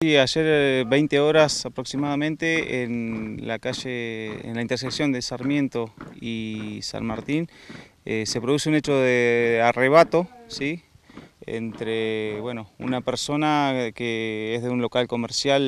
ayer 20 eh, horas aproximadamente en la calle, en la intersección de Sarmiento y San Martín, eh, se produce un hecho de arrebato, ¿sí? entre bueno, una persona que es de un local comercial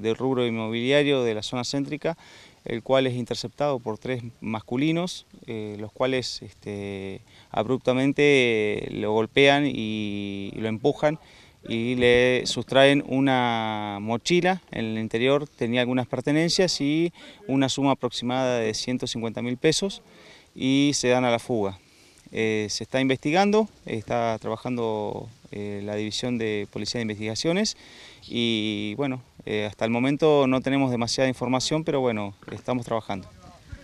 del rubro inmobiliario de la zona céntrica, el cual es interceptado por tres masculinos, eh, los cuales este, abruptamente lo golpean y lo empujan y le sustraen una mochila, en el interior tenía algunas pertenencias y una suma aproximada de 150 mil pesos y se dan a la fuga. Eh, se está investigando, está trabajando eh, la División de Policía de Investigaciones y bueno, eh, hasta el momento no tenemos demasiada información, pero bueno, estamos trabajando.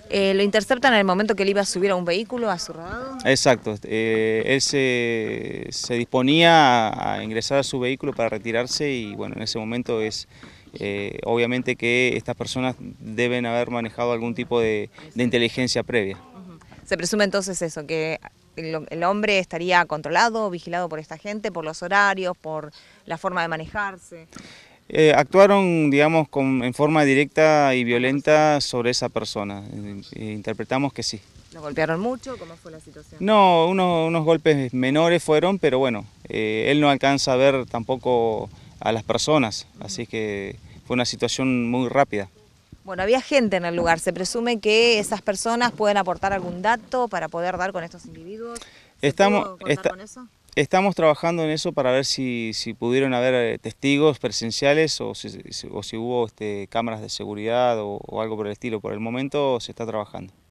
Eh, ¿Lo interceptan en el momento que él iba a subir a un vehículo, a su rodado? Exacto. Eh, él se, se disponía a, ingresar a su vehículo para retirarse y bueno, en ese momento es... Eh, obviamente que estas personas deben haber manejado algún tipo de, inteligencia previa. Se presume entonces eso, que el hombre estaría controlado, vigilado por esta gente, por los horarios, por la forma de manejarse. Eh, actuaron, digamos, con, en forma directa y violenta sobre esa persona. Eh, interpretamos que sí. ¿Lo golpearon mucho? ¿Cómo fue la situación? No, unos, golpes menores fueron, pero bueno, eh, él no alcanza a ver tampoco a las personas, así que fue una situación muy rápida. Bueno, había gente en el lugar, ¿se presume que esas personas pueden aportar algún dato para poder dar con estos individuos? Estamos, con eso? Estamos trabajando en eso para ver si, si pudieron haber eh, testigos presenciales o si, hubo este, cámaras de seguridad o algo por el estilo. Por el momento se está trabajando.